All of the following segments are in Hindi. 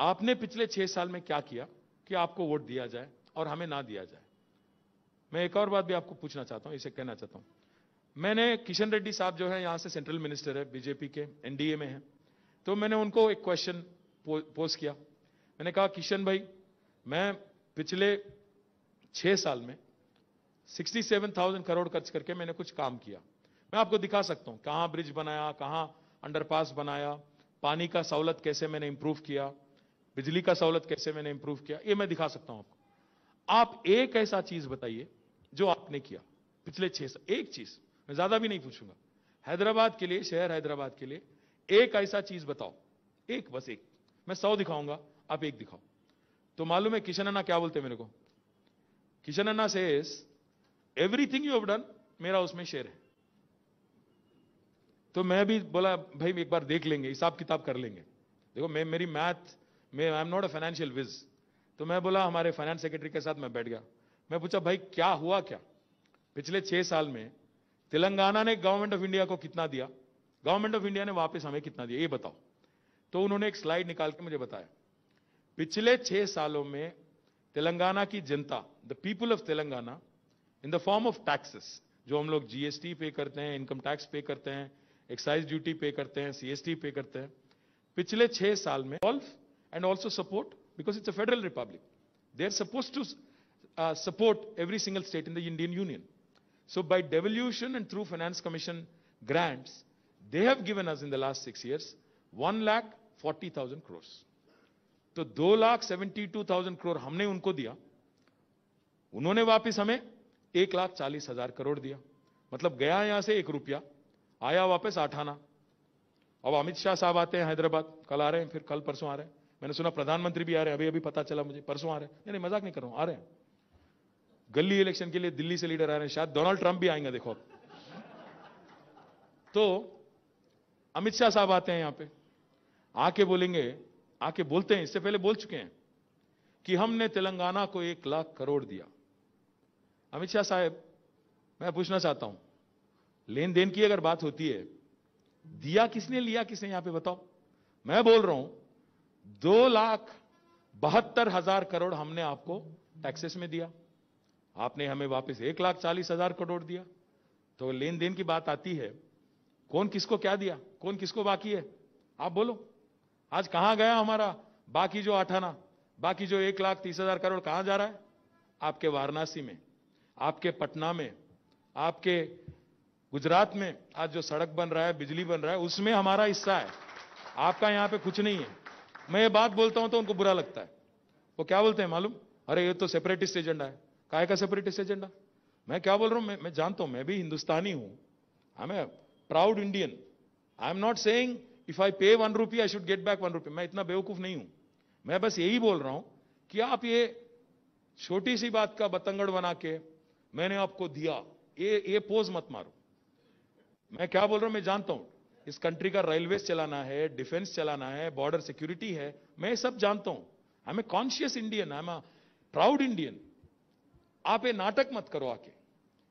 आपने पिछले छह साल में क्या किया कि आपको वोट दिया जाए और हमें ना दिया जाए मैं एक और बात भी आपको पूछना चाहता हूं इसे कहना चाहता हूं मैंने किशन रेड्डी साहब जो है यहां से सेंट्रल मिनिस्टर है बीजेपी के एनडीए में है तो मैंने उनको एक क्वेश्चन पोस्ट किया मैंने कहा किशन भाई मैं पिछले छह साल में 67,000 करोड़ खर्च करके मैंने कुछ काम किया मैं आपको दिखा सकता हूं कहां ब्रिज बनाया कहां अंडरपास बनाया पानी का सहूलत कैसे मैंने इंप्रूव किया बिजली का सहूलत कैसे मैंने इंप्रूव किया ये मैं दिखा सकता हूं आपको आप एक ऐसा चीज बताइए जो आपने किया पिछले छह साल एक चीज मैं ज्यादा भी नहीं पूछूंगा हैदराबाद के लिए शहर हैदराबाद के लिए एक ऐसा चीज बताओ एक बस एक मैं सौ दिखाऊंगा आप एक दिखाओ तो मालूम है किशन अन्ना क्या बोलते मेरे को किशन अन्ना से एवरीथिंग यू हैव डन मेरा उसमें शेयर है तो मैं भी बोला भाई एक बार देख लेंगे हिसाब किताब कर लेंगे देखो मैं मेरी मैथ मैं I am not a financial whiz तो मैं बोला हमारे फाइनेंस सेक्रेटरी के साथ मैं बैठ गया मैं पूछा भाई क्या हुआ क्या पिछले छह साल में तेलंगाना ने गवर्नमेंट ऑफ इंडिया को कितना दिया गवर्नमेंट ऑफ इंडिया ने वापस हमें कितना दिया ये बताओ तो उन्होंने एक स्लाइड निकाल के मुझे बताया पिछले छह सालों में तेलंगाना की जनता the people of Telangana in the form of taxes जो हम लोग जीएसटी पे करते हैं इनकम टैक्स पे करते हैं एक्साइज ड्यूटी पे करते हैं सीएसटी पे करते हैं पिछले छह साल में ऑल्फ and also support, because it's a federal republic. They're supposed to uh, support every single state in the Indian Union. So by devolution and through Finance Commission grants, they have given us in the last six years 1 lakh 40,000 crores. तो 2 lakh 72,000 crore humne unko diya. Unhone दिया उन्होंने 1 lakh 40,000 crore diya. Matlab gaya दिया मतलब गया यहां से एक रुपया आया वापस आठ आना अब अमित शाह साहब आते हैं हैदराबाद कल आ रहे हैं फिर कल परसों आ मैंने सुना प्रधानमंत्री भी आ रहे हैं अभी अभी पता चला मुझे परसों आ रहे हैं नहीं मजाक नहीं कर रहा हूं आ रहे हैं गली इलेक्शन के लिए दिल्ली से लीडर आ रहे हैं शायद डोनाल्ड ट्रंप भी आएंगे देखो तो अमित शाह साहब आते हैं यहां पे आके बोलेंगे आके बोलते हैं इससे पहले बोल चुके हैं कि हमने तेलंगाना को एक लाख करोड़ दिया अमित शाह साहब मैं पूछना चाहता हूं लेन देन की अगर बात होती है दिया किसने लिया किसने यहां पे बताओ मैं बोल रहा हूं दो लाख बहत्तर हजार करोड़ हमने आपको टैक्सेस में दिया आपने हमें वापस एक लाख चालीस हजार करोड़ दिया तो लेन देन की बात आती है कौन किसको क्या दिया कौन किसको बाकी है आप बोलो आज कहां गया हमारा बाकी जो आठाना बाकी जो एक लाख तीस हजार करोड़ कहां जा रहा है आपके वाराणसी में आपके पटना में आपके गुजरात में आज जो सड़क बन रहा है बिजली बन रहा है उसमें हमारा हिस्सा है आपका यहां पे कुछ नहीं है मैं ये बात बोलता हूं तो उनको बुरा लगता है वो क्या बोलते हैं मालूम अरे ये तो सेपरेटिस्ट एजेंडा है काय का सेपरेटिस्ट एजेंडा मैं क्या बोल रहा हूं मैं, मैं जानता हूं मैं भी हिंदुस्तानी हूं I am a proud Indian I am not saying if I pay one rupee I should get back one rupee मैं इतना बेवकूफ नहीं हूं मैं बस यही बोल रहा हूं कि आप ये छोटी सी बात का बतंगड़ बना के मैंने आपको दिया ये ये पोज मत मारो मैं क्या बोल रहा हूं मैं जानता हूं इस कंट्री का रेलवेज चलाना है डिफेंस चलाना है बॉर्डर सिक्योरिटी है मैं सब जानता हूं I am a conscious Indian I am proud Indian आप ये नाटक मत करो आके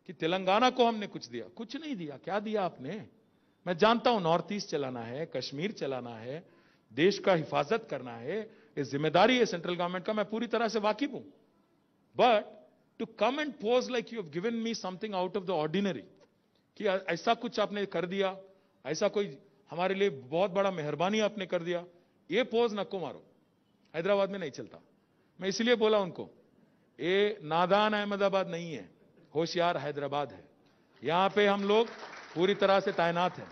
कि तेलंगाना को हमने कुछ दिया कुछ नहीं दिया क्या दिया आपने मैं जानता हूं नॉर्थ ईस्ट चलाना है कश्मीर चलाना है देश का हिफाजत करना है ये जिम्मेदारी है सेंट्रल गवर्नमेंट का मैं पूरी तरह से वाकिफ हूं but to come and pose like you have given me something out of the ordinary कि ऐसा कुछ आपने कर दिया ऐसा कोई हमारे लिए बहुत बड़ा मेहरबानी आपने कर दिया ये पोज नक्को मारो हैदराबाद में नहीं चलता मैं इसलिए बोला उनको ये नादान अहमदाबाद नहीं है होशियार हैदराबाद है यहां पे हम लोग पूरी तरह से तैनात हैं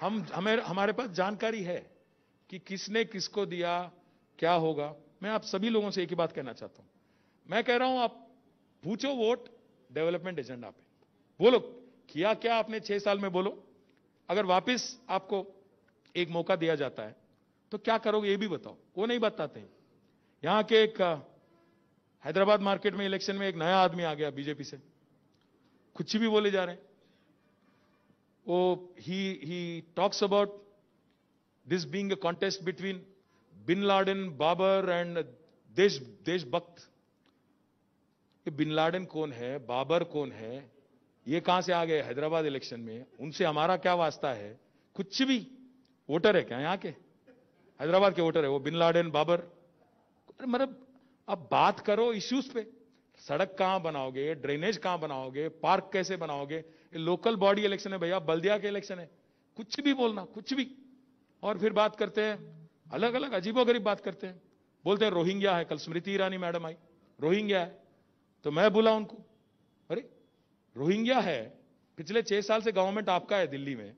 हम हमें हमारे पास जानकारी है कि किसने किसको दिया क्या होगा मैं आप सभी लोगों से एक ही बात कहना चाहता हूं मैं कह रहा हूं आप पूछो वोट डेवलपमेंट एजेंडा पे बोलो किया क्या आपने छह साल में बोलो अगर वापस आपको एक मौका दिया जाता है तो क्या करोगे ये भी बताओ वो नहीं बताते यहां के एक हैदराबाद मार्केट में इलेक्शन में एक नया आदमी आ गया बीजेपी से कुछ भी बोले जा रहे हैं वो he he talks about this being a contest between bin Laden Babar and देश देशभक्त बिन लाडन कौन है बाबर कौन है ये कहां से आ गए हैदराबाद इलेक्शन में उनसे हमारा क्या वास्ता है कुछ भी वोटर है क्या यहाँ के हैदराबाद के वोटर है वो बिन लाडेन बाबर मतलब अब बात करो इश्यूज पे सड़क कहां बनाओगे ड्रेनेज कहां बनाओगे पार्क कैसे बनाओगे लोकल बॉडी इलेक्शन है भैया बल्दिया के इलेक्शन है कुछ भी बोलना कुछ भी और फिर बात करते हैं अलग अलग अजीबो गरीब बात करते हैं बोलते हैं रोहिंग्या है कल स्मृति ईरानी मैडम आई रोहिंग्या है तो मैं बोला उनको रोहिंग्या है पिछले छह साल से गवर्नमेंट आपका है दिल्ली में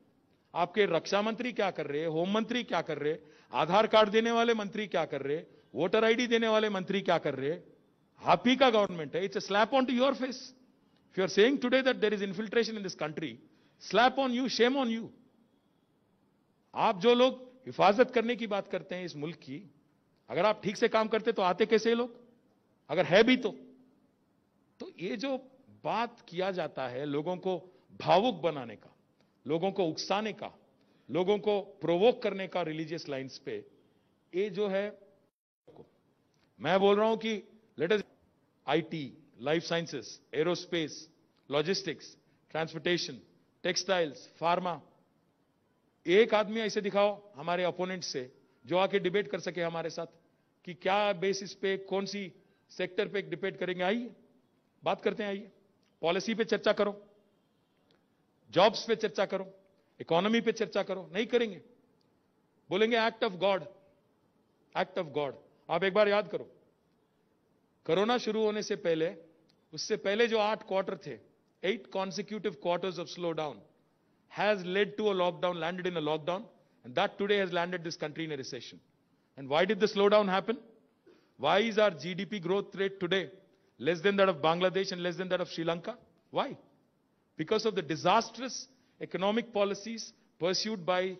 आपके रक्षा मंत्री क्या कर रहे होम मंत्री क्या कर रहे आधार कार्ड देने वाले मंत्री क्या कर रहे वोटर आईडी देने वाले मंत्री क्या कर रहे आप ही का गवर्नमेंट है it's a slap on to your face if you are saying today that there is infiltration in this country slap on you shame on you आप जो लोग हिफाजत करने की बात करते हैं इस मुल्क की अगर आप ठीक से काम करते तो आते कैसे लोग अगर है भी तो, तो ये जो बात किया जाता है लोगों को भावुक बनाने का लोगों को उकसाने का लोगों को प्रोवोक करने का रिलीजियस लाइंस पे ये जो है मैं बोल रहा हूं कि latest IT life sciences aerospace logistics transportation textiles pharma एक आदमी ऐसे दिखाओ हमारे अपोनेंट से जो आके डिबेट कर सके हमारे साथ कि क्या बेसिस पे कौन सी सेक्टर पे डिबेट करेंगे आइए बात करते हैं आइए पॉलिसी पे चर्चा करो जॉब्स पे चर्चा करो इकोनॉमी पे चर्चा करो नहीं करेंगे बोलेंगे act of God act of God आप एक बार याद करो कोरोना शुरू होने से पहले उससे पहले जो आठ क्वार्टर थे eight consecutive quarters of slowdown has led to a lockdown landed in a lockdown and that today landed this country in in recession and And did the the slowdown happen? Our G D P growth rate today less than that of Bangladesh and less than that of Sri Lanka. Why? Because of the disastrous economic policies pursued by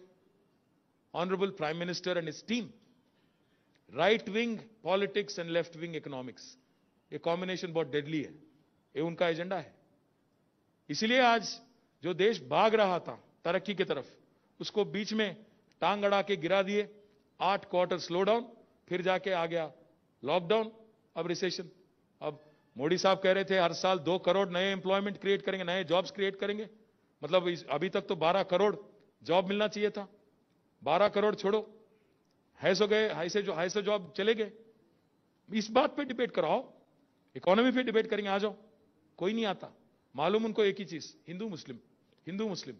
Honorable Prime Minister and his team. Right-wing politics and left-wing economics. ये कॉम्बिनेशन बहुत डेडली है ये उनका एजेंडा है इसलिए आज जो देश भाग रहा था तरक्की की तरफ उसको बीच में टांग अड़ा के गिरा दिए आठ क्वार्टर स्लो डाउन फिर जाके आ गया लॉकडाउन अब रिसेशन अब मोदी साहब कह रहे थे हर साल दो करोड़ नए एम्प्लॉयमेंट क्रिएट करेंगे नए जॉब्स क्रिएट करेंगे मतलब अभी तक तो बारह करोड़ जॉब मिलना चाहिए था बारह करोड़ छोड़ो है सो गए हाई से जो हाई जॉब चले गए इस बात पे डिबेट कराओ इकोनॉमी पे डिबेट करेंगे आ जाओ कोई नहीं आता मालूम उनको एक ही चीज हिंदू मुस्लिम हिंदू मुस्लिम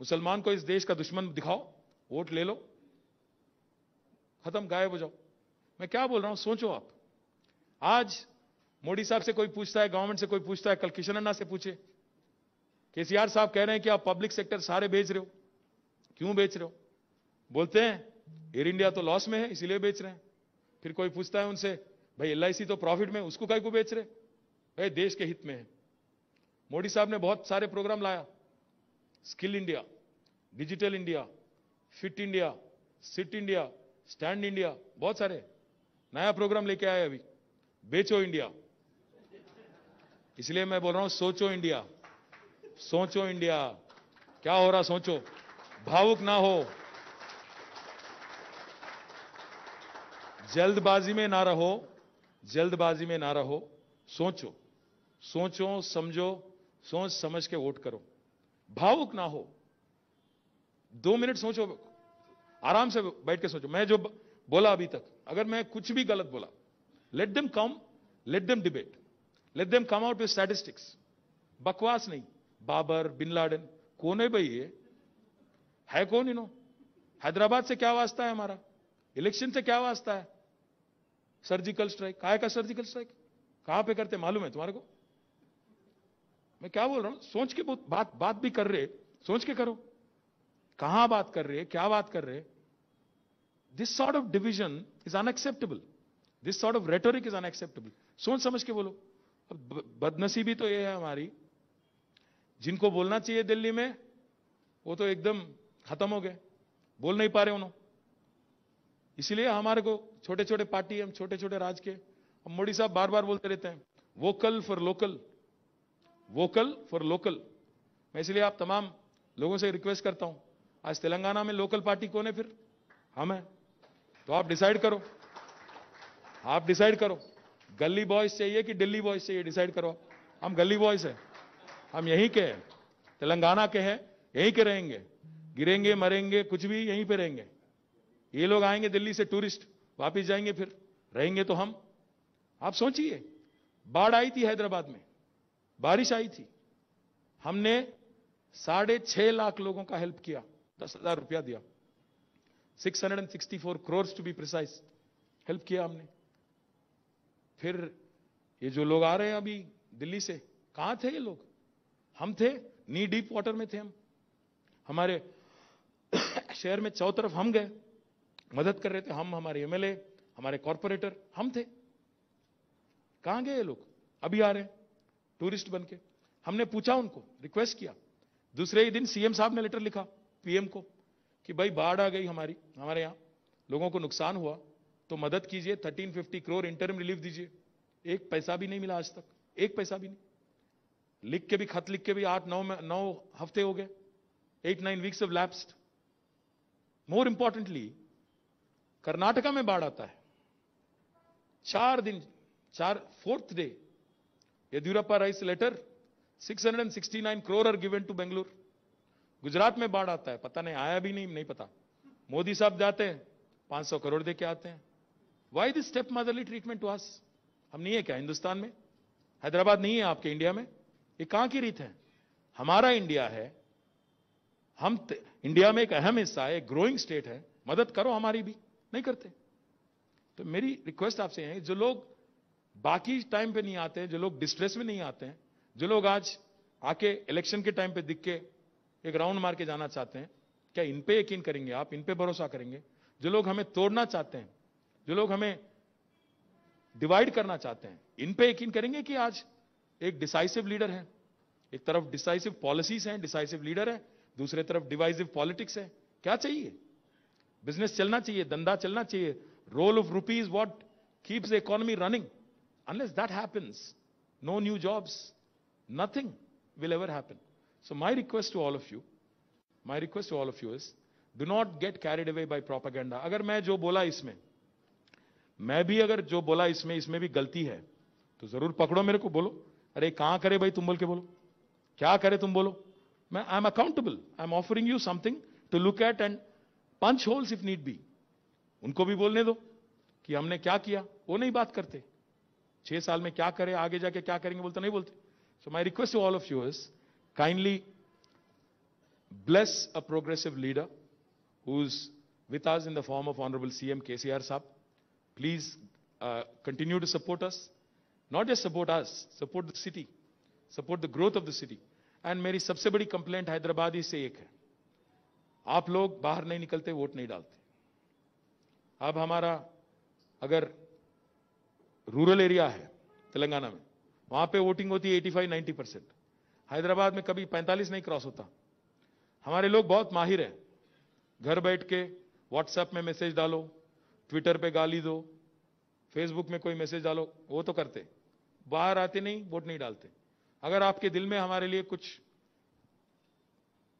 मुसलमान को इस देश का दुश्मन दिखाओ वोट ले लो खत्म गायब हो जाओ मैं क्या बोल रहा हूं सोचो आप आज मोदी साहब से कोई पूछता है गवर्नमेंट से कोई पूछता है कल किशन अन्ना से पूछे केसीआर साहब कह रहे हैं कि आप पब्लिक सेक्टर सारे बेच रहे हो क्यों बेच रहे हो बोलते हैं एयर इंडिया तो लॉस में है इसीलिए बेच रहे हैं फिर कोई पूछता है उनसे भाई एल तो प्रॉफिट में उसको कहीं को बेच रहे भाई देश के हित में है मोदी साहब ने बहुत सारे प्रोग्राम लाया skill India digital India fit India sit India stand India बहुत सारे नया प्रोग्राम लेके आए अभी बेचो इंडिया इसलिए मैं बोल रहा हूं सोचो इंडिया सोचो इंडिया क्या हो रहा सोचो भावुक ना हो जल्दबाजी में ना रहो जल्दबाजी में ना रहो सोचो सोचो समझो सोच समझ के वोट करो भावुक ना हो दो मिनट सोचो आराम से बैठ के सोचो मैं जो बोला अभी तक अगर मैं कुछ भी गलत बोला let them come let them debate let them come out with statistics बकवास नहीं बाबर बिन लाडन कौन है भाई ये है कौन इनो हैदराबाद से क्या वास्ता है हमारा इलेक्शन से क्या वास्ता है सर्जिकल स्ट्राइक काय का सर्जिकल स्ट्राइक कहां पे करते मालूम है तुम्हारे को मैं क्या बोल रहा हूं सोच के बात बात भी कर रहे सोच के करो कहां बात कर रहे क्या बात कर रहे this sort of division is unacceptable this sort of rhetoric is unacceptable सोच समझ के बोलो बदनसीबी तो ये है हमारी जिनको बोलना चाहिए दिल्ली में वो तो एकदम खत्म हो गए बोल नहीं पा रहे उन्होंने इसलिए हमारे को छोटे छोटे पार्टी हम छोटे छोटे राज के हम मोदी साहब बार बार बोलते रहते हैं vocal for local vocal for local मैं इसलिए आप तमाम लोगों से रिक्वेस्ट करता हूं आज तेलंगाना में लोकल पार्टी कौन है फिर हम हैं तो आप डिसाइड करो आप डिसाइड करो गली बॉयज चाहिए कि दिल्ली बॉयज चाहिए डिसाइड करो हम गली बॉयज हैं हम यहीं के हैं तेलंगाना के हैं यहीं के रहेंगे गिरेंगे मरेंगे कुछ भी यहीं पे रहेंगे ये लोग आएंगे दिल्ली से टूरिस्ट वापिस जाएंगे फिर रहेंगे तो हम आप सोचिए बाढ़ आई थी हैदराबाद में बारिश आई थी हमने साढ़े छह लाख लोगों का हेल्प किया दस हजार रुपया दिया six hundred and sixty four crores to be precise help किया हमने फिर ये जो लोग आ रहे हैं अभी दिल्ली से कहां थे ये लोग हम थे नी डीप वाटर में थे हम हमारे शहर में चौ तरफ हम गए मदद कर रहे थे हम हमारे एमएलए हमारे कॉरपोरेटर हम थे कहां गए ये लोग अभी आ रहे हैं टूरिस्ट बन के हमने पूछा उनको रिक्वेस्ट किया दूसरे ही दिन सीएम साहब ने लेटर लिखा पीएम को कि भाई बाढ़ आ गई हमारी हमारे यहां लोगों को नुकसान हुआ तो मदद कीजिए 1350 करोड़ इंटरम रिलीफ दीजिए एक पैसा भी नहीं मिला आज तक एक पैसा भी नहीं लिख के भी खत लिख के भी आठ नौ में नौ हफ्ते हो गए eight nine weeks of lapsed more importantly Karnataka में बाढ़ आता है चार दिन चार fourth day Yediyurappa writes letter 669 crore are given to Bengaluru Gujarat में बाढ़ आता है पता नहीं आया भी नहीं नहीं पता मोदी साहब जाते हैं 500 करोड़ दे के आते हैं why this step motherly treatment to us हम नहीं है क्या हिंदुस्तान में हैदराबाद नहीं है आपके इंडिया में ये कहां की रीत है हमारा इंडिया है हम त, इंडिया में एक अहम हिस्सा है एक ग्रोइंग स्टेट है मदद करो हमारी भी नहीं करते तो मेरी रिक्वेस्ट आपसे है जो लोग बाकी टाइम पे नहीं आते हैं जो लोग डिस्ट्रेस में नहीं आते हैं जो लोग आज आके इलेक्शन के टाइम पे दिख के एक राउंड मार के जाना चाहते हैं क्या इन पे यकीन करेंगे आप इन पे भरोसा करेंगे जो लोग हमें तोड़ना चाहते हैं जो लोग हमें डिवाइड करना चाहते हैं इन पे यकीन करेंगे कि आज एक डिसाइसिव लीडर है एक तरफ डिसाइसिव पॉलिसीज हैं डिसाइसिव लीडर है दूसरे तरफ डिवाइसिव पॉलिटिक्स है क्या चाहिए बिजनेस चलना चाहिए धंधा चलना चाहिए role of rupees what keeps the economy running unless that happens no new jobs nothing will ever happen so my request to all of you my request to all of you is do not get carried away by propaganda अगर मैं जो बोला इसमें मैं भी अगर जो बोला इसमें इसमें भी गलती है तो जरूर पकड़ो मेरे को बोलो अरे कहां करे भाई तुम बोल के बोलो क्या करे तुम बोलो मैं I am accountable I am offering you something to look at and punch holes if need be उनको भी बोलने दो कि हमने क्या किया वो नहीं बात करते छह साल में क्या करे आगे जाके क्या करेंगे बोलते नहीं बोलते so my request to all of you is kindly bless a progressive leader who's with us in the form of K C R साहब Please uh, continue to support us. Not just support us, support the city, support the growth of the city. And मेरी सबसे बड़ी कंप्लेंट हैदराबाद ही से एक है आप लोग बाहर नहीं निकलते वोट नहीं डालते अब हमारा अगर रूरल एरिया है तेलंगाना में वहां पे वोटिंग होती है 85-90 परसेंट हैदराबाद में कभी 45 नहीं क्रॉस होता हमारे लोग बहुत माहिर हैं घर बैठ के व्हाट्सएप में मैसेज डालो ट्विटर पे गाली दो फेसबुक में कोई मैसेज डालो वो तो करते बाहर आते नहीं वोट नहीं डालते अगर आपके दिल में हमारे लिए कुछ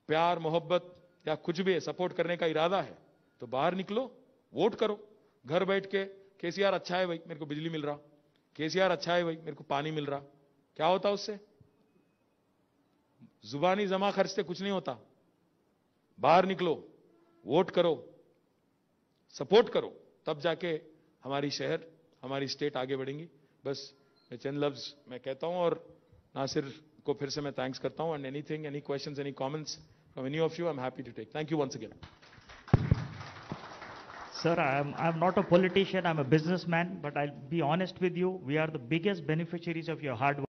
प्यार मोहब्बत या कुछ भी सपोर्ट करने का इरादा है तो बाहर निकलो वोट करो घर बैठ के केसीआर अच्छा है भाई मेरे को बिजली मिल रहा केसीआर अच्छा है भाई मेरे को पानी मिल रहा क्या होता उससे जुबानी जमा खर्च से कुछ नहीं होता बाहर निकलो वोट करो सपोर्ट करो तब जाके हमारी शहर हमारी स्टेट आगे बढ़ेंगी बस मैं चंद लफ्ज मैं कहता हूँ और नासिर को फिर से मैं थैंक्स करता हूँ and anything any question any comments from any of you I am happy to take thank you once again Sir, I am, I am not a politician, I am a businessman, but I'll be honest with you, we are the biggest beneficiaries of your hard work.